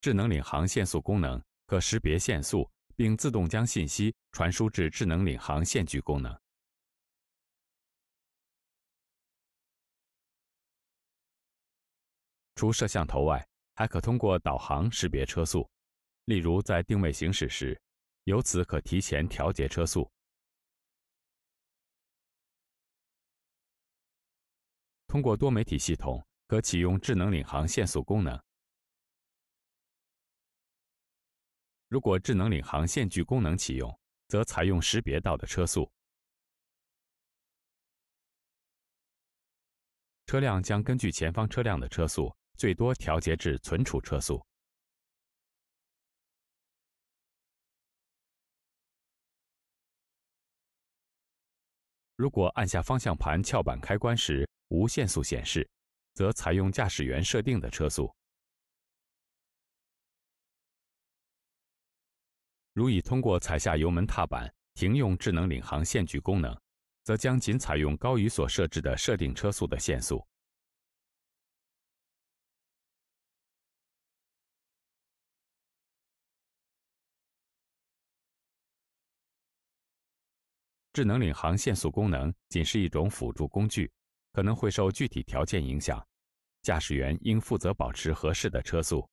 智能领航限速功能可识别限速，并自动将信息传输至智能领航限距功能。除摄像头外，还可通过导航识别车速，例如在定位行驶时，由此可提前调节车速。通过多媒体系统可启用智能领航限速功能。如果智能领航限距功能启用，则采用识别到的车速，车辆将根据前方车辆的车速最多调节至存储车速。如果按下方向盘翘板开关时无限速显示，则采用驾驶员设定的车速。如已通过踩下油门踏板停用智能领航限距功能，则将仅采用高于所设置的设定车速的限速。智能领航限速功能仅是一种辅助工具，可能会受具体条件影响，驾驶员应负责保持合适的车速。